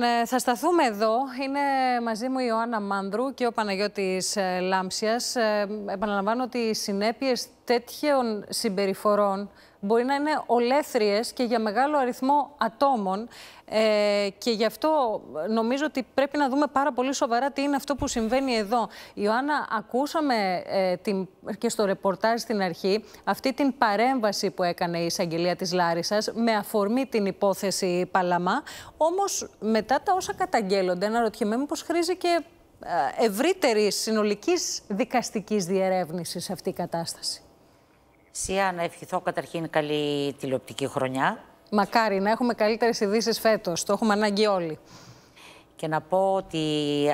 Ναι, θα σταθούμε εδώ. Είναι μαζί μου η Ιωάννα Μάνδρου και ο Παναγιώτης ε, Λάμψιας. Ε, επαναλαμβάνω ότι οι συνέπειες τέτοιων συμπεριφορών μπορεί να είναι ολέθριες και για μεγάλο αριθμό ατόμων ε, και γι' αυτό νομίζω ότι πρέπει να δούμε πάρα πολύ σοβαρά τι είναι αυτό που συμβαίνει εδώ. Ιωάννα, ακούσαμε ε, την, και στο ρεπορτάζ στην αρχή αυτή την παρέμβαση που έκανε η εισαγγελία της Λάρισας με αφορμή την υπόθεση Παλαμά, όμως μετά τα όσα καταγγέλλονται αναρωτιέμαι πως χρήζει και ε, ευρύτερης συνολικής δικαστικής διερεύνησης αυτή η κατάσταση. Σία, να ευχηθώ καταρχήν καλή τηλεοπτική χρονιά. Μακάρι να έχουμε καλύτερες ειδήσεις φέτος. Το έχουμε ανάγκη όλοι. Και να πω ότι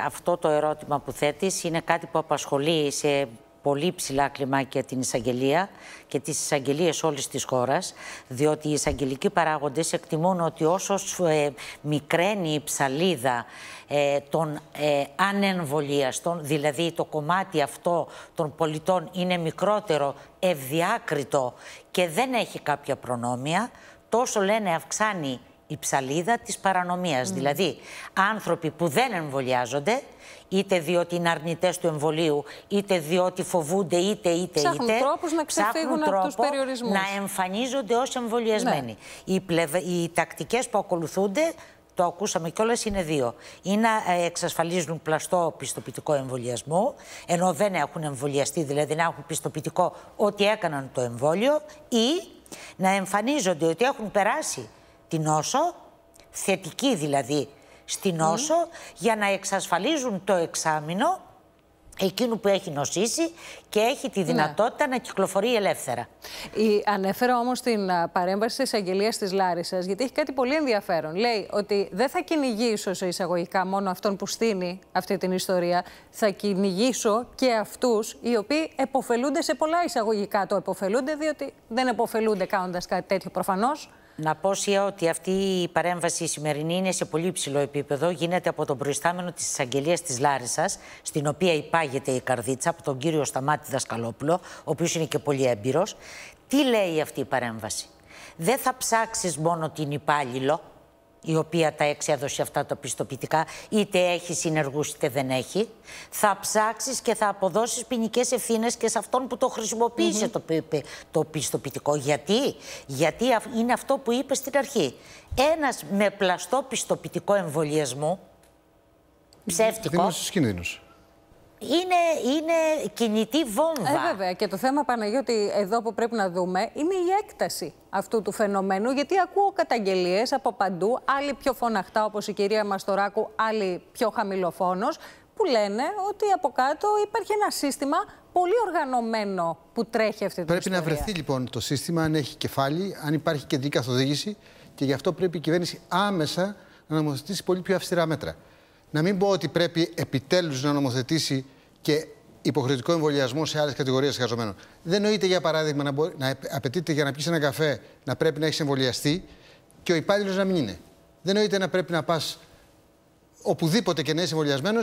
αυτό το ερώτημα που θέτεις είναι κάτι που απασχολεί σε πολύ ψηλά κλιμάκια την εισαγγελία και τις εισαγγελίες όλης της χώρας, διότι οι εισαγγελικοί παράγοντες εκτιμούν ότι όσο ε, μικραίνει η ψαλίδα ε, των ε, ανεμβολίαστων, δηλαδή το κομμάτι αυτό των πολιτών είναι μικρότερο, ευδιάκριτο και δεν έχει κάποια προνόμια, τόσο λένε αυξάνει η ψαλίδα της παρανομίας. Δηλαδή, άνθρωποι που δεν εμβολιάζονται, είτε διότι είναι αρνητές του εμβολίου, είτε διότι φοβούνται, είτε είτε ψάχνουν είτε. Τρόπους να ξεφύγουν από τους περιορισμούς. να εμφανίζονται ως εμβολιασμένοι. Ναι. Οι, πλευ... τακτικές που ακολουθούνται το ακούσαμε κιόλας, είναι δύο. Ή να ε, εξασφαλίζουν πλαστό πιστοποιητικό εμβολιασμό, ενώ δεν έχουν εμβολιαστεί, δηλαδή να έχουν πιστοποιητικό ότι έκαναν το εμβόλιο, ή να εμφανίζονται ότι έχουν περάσει την νόσο, θετική δηλαδή στην νόσο, ναι. για να εξασφαλίζουν το εξάμεινο εκείνου που έχει νοσήσει και έχει τη ναι. δυνατότητα να κυκλοφορεί ελεύθερα. Η, ανέφερα όμως την παρέμβαση της Αγγελίας της Λάρισσας, γιατί έχει κάτι πολύ ενδιαφέρον. Λέει ότι δεν θα κυνηγήσω σε εισαγωγικά μόνο αυτόν που στείνει αυτή την ιστορία, θα κυνηγήσω και αυτούς οι οποίοι εποφελούνται σε πολλά εισαγωγικά. Το εποφελούνται διότι δεν εποφελούνται κάνοντας κάτι τέτοιο προφανώς. Να πω, Σία, ότι αυτή η παρέμβαση η σημερινή είναι σε πολύ υψηλό επίπεδο. Γίνεται από τον προϊστάμενο της εισαγγελίας της Λάρισα, στην οποία υπάγεται η καρδίτσα, από τον κύριο Σταμάτη Δασκαλόπουλο, ο οποίος είναι και πολύ έμπειρος. Τι λέει αυτή η παρέμβαση. Δεν θα ψάξεις μόνο την υπάλληλο, η οποία τα έξι αυτά τα πιστοποιητικά, είτε έχει συνεργούς είτε δεν έχει, θα ψάξεις και θα αποδώσεις ποινικές ευθύνες και σε αυτόν που το χρησιμοποιησε το, το πιστοποιητικό. Γιατί? Γιατί είναι αυτό που είπε στην αρχή. Ένας με πλαστό πιστοποιητικό εμβολιασμού, ψεύτικος. Δημόσιος είναι, είναι κινητή βόμβα. Ε, βέβαια. Και το θέμα, Παναγιώτη, εδώ που πρέπει να δούμε είναι η έκταση αυτού του φαινομένου. Γιατί ακούω καταγγελίες από παντού, άλλοι πιο φωναχτά, όπως η κυρία Μαστοράκου, άλλοι πιο χαμηλοφόνος, που λένε ότι από κάτω υπάρχει ένα σύστημα πολύ οργανωμένο που τρέχει αυτή την πρέπει ιστορία. Πρέπει να βρεθεί λοιπόν το σύστημα, αν έχει κεφάλι, αν υπάρχει κεντρική καθοδήγηση. Και γι' αυτό πρέπει η κυβέρνηση άμεσα να νομοθετήσει πολύ πιο αυστηρά μέτρα να μην πω ότι πρέπει επιτέλους να νομοθετήσει και υποχρεωτικό εμβολιασμό σε άλλες κατηγορίες εργαζομένων. Δεν νοείται, για παράδειγμα, να, μπορεί, να απαιτείται για να πιεις ένα καφέ να πρέπει να έχεις εμβολιαστεί και ο υπάλληλος να μην είναι. Δεν νοείται να πρέπει να πας οπουδήποτε και να είσαι εμβολιασμένος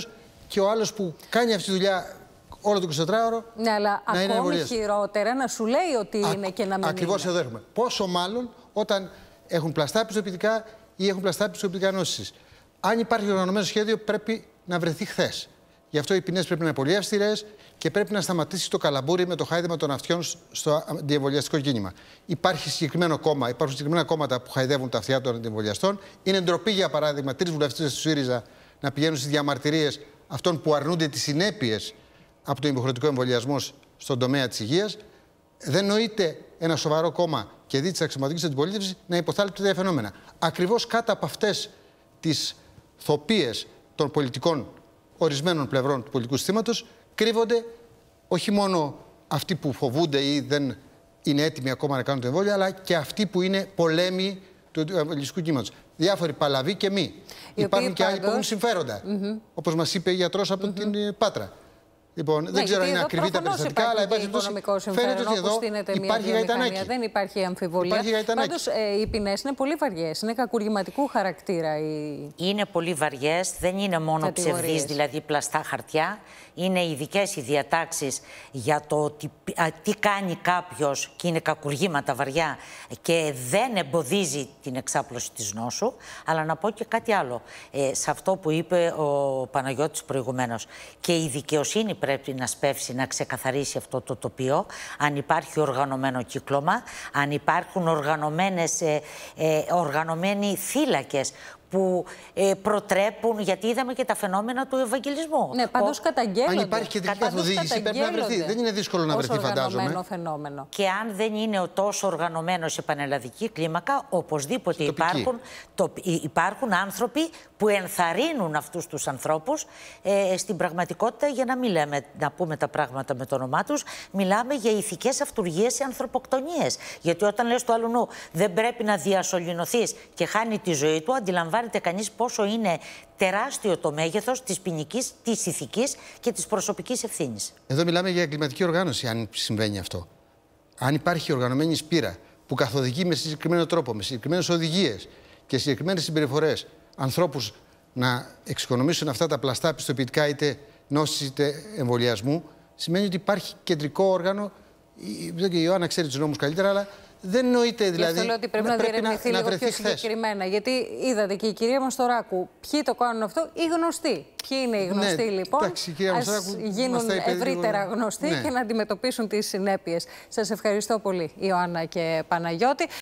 και ο άλλος που κάνει αυτή τη δουλειά όλο το 24ωρο. Ναι, αλλά να ακόμη χειρότερα να σου λέει ότι είναι και να μην είναι. Ακριβώ εδώ έχουμε. Πόσο μάλλον όταν έχουν πλαστά πιστοποιητικά ή έχουν πλαστά πιστοποιητικά νόσησης αν υπάρχει οργανωμένο σχέδιο, πρέπει να βρεθεί χθες. Γι' αυτό οι ποινές πρέπει να είναι πολύ αυστηρές και πρέπει να σταματήσει το καλαμπούρι με το χάιδεμα των αυτιών στο αντιεμβολιαστικό κίνημα. Υπάρχει συγκεκριμένο κόμμα, υπάρχουν συγκεκριμένα κόμματα που χαϊδεύουν τα αυτιά των αντιεμβολιαστών. Είναι ντροπή, για παράδειγμα, τρεις βουλευτές του ΣΥΡΙΖΑ να πηγαίνουν στις διαμαρτυρίες αυτών που αρνούνται τις συνέπειες από τον υποχρεωτικό εμβολιασμό στον τομέα της υγείας. Δεν νοείται ένα σοβαρό κόμμα και δι τη αξιωματικής αντιπολίτευσης να υποθάλλει τέτοια φαινόμενα. Ακριβώς κάτω από αυτές τις θοπίες των πολιτικών ορισμένων πλευρών του πολιτικού συστήματος κρύβονται όχι μόνο αυτοί που φοβούνται ή δεν είναι έτοιμοι ακόμα να κάνουν το εμβόλιο, αλλά και αυτοί που είναι πολέμοι του ελληνικού κύματο. Διάφοροι παλαβοί και μη. Υπάρχουν και άλλοι που έχουν συμφέροντα. Mm -hmm. Όπως μας είπε η γιατρός από την ε, Πάτρα. Λοιπόν, ναι, δεν ξέρω αν είναι ακριβή τα περιστατικά, αλλά υπάρχει οικονομικό συμφέρον φαίνεται ότι εδώ υπάρχει Δεν υπάρχει αμφιβολία. Πάντως, ε, οι ποινές είναι πολύ βαριές. Είναι κακουργηματικού χαρακτήρα. Είναι πολύ βαριές. Δεν είναι μόνο ψευδείς, δηλαδή πλαστά χαρτιά. Είναι ειδικές οι διατάξεις για το τι, α, τι κάνει κάποιος και είναι κακουργήματα βαριά και δεν εμποδίζει την εξάπλωση της νόσου. Αλλά να πω και κάτι άλλο. Ε, σε αυτό που είπε ο Παναγιώτης προηγουμένως. Και η δικαιοσύνη πρέπει να σπεύσει να ξεκαθαρίσει αυτό το τοπίο, αν υπάρχει οργανωμένο κύκλωμα, αν υπάρχουν οργανωμένες, ε, ε, οργανωμένοι θύλακες που ε, προτρέπουν, γιατί είδαμε και τα φαινόμενα του Ευαγγελισμού. Ναι, παντός καταγγέλλονται. Αν υπάρχει κεντρική καθοδήγηση, πρέπει να βρεθεί. Δεν είναι δύσκολο να βρεθεί, φαντάζομαι. Φαινόμενο. Και αν δεν είναι ο τόσο οργανωμένος σε πανελλαδική κλίμακα, οπωσδήποτε υπάρχουν, υπάρχουν άνθρωποι που ενθαρρύνουν αυτούς τους ανθρώπους ε, στην πραγματικότητα για να μην λέμε, να πούμε τα πράγματα με το όνομά τους. Μιλάμε για ηθικές αυτουργίε ή ανθρωποκτονίες. Γιατί όταν λες του άλλου δεν πρέπει να διασωληνωθείς και χάνει τη ζωή του, αντιλαμβάνει αντιλαμβάνεται κανείς πόσο είναι τεράστιο το μέγεθος της ποινικής, της ηθικής και της προσωπικής ευθύνης. Εδώ μιλάμε για εγκληματική οργάνωση αν συμβαίνει αυτό. Αν υπάρχει οργανωμένη σπήρα που καθοδηγεί με συγκεκριμένο τρόπο, με συγκεκριμένες οδηγίες και συγκεκριμένες συμπεριφορές ανθρώπους να εξοικονομήσουν αυτά τα πλαστά πιστοποιητικά είτε νόσης είτε εμβολιασμού, σημαίνει ότι υπάρχει κεντρικό όργανο. Δεν και η Ιωάννα ξέρει τους νόμους καλύτερα, αλλά δεν νοείται δηλαδή. αυτό λέω ότι πρέπει να, διερευνηθεί λίγο πιο συγκεκριμένα. Γιατί είδατε και η κυρία Μαστοράκου, ποιοι το κάνουν αυτό, οι γνωστοί. Ποιοι είναι οι ναι, γνωστοί λοιπόν, ας γίνουν ευρύτερα γνωστοί ναι. και να αντιμετωπίσουν τις συνέπειες. Σας ευχαριστώ πολύ Ιωάννα και Παναγιώτη.